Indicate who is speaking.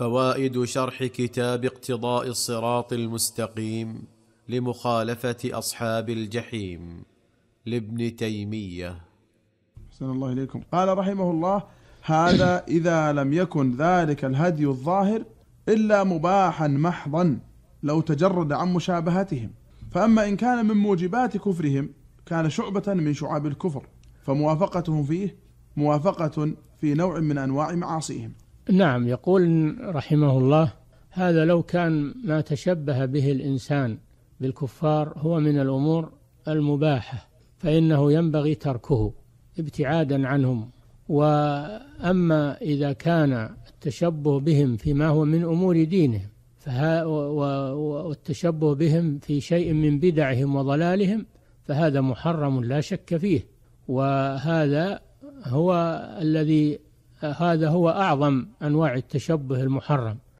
Speaker 1: فوائد شرح كتاب اقتضاء الصراط المستقيم لمخالفه اصحاب الجحيم لابن تيميه
Speaker 2: احسن الله اليكم قال رحمه الله هذا اذا لم يكن ذلك الهدي الظاهر الا مباحا محضا لو تجرد عن مشابهتهم فاما ان كان من موجبات كفرهم كان شعبه من شعاب الكفر فموافقتهم فيه موافقه في نوع من انواع معاصيهم
Speaker 3: نعم يقول رحمه الله هذا لو كان ما تشبه به الإنسان بالكفار هو من الأمور المباحة فإنه ينبغي تركه ابتعادا عنهم وأما إذا كان التشبه بهم فيما هو من أمور دينهم فها والتشبه بهم في شيء من بدعهم وضلالهم فهذا محرم لا شك فيه وهذا هو الذي هذا هو أعظم أنواع التشبه المحرم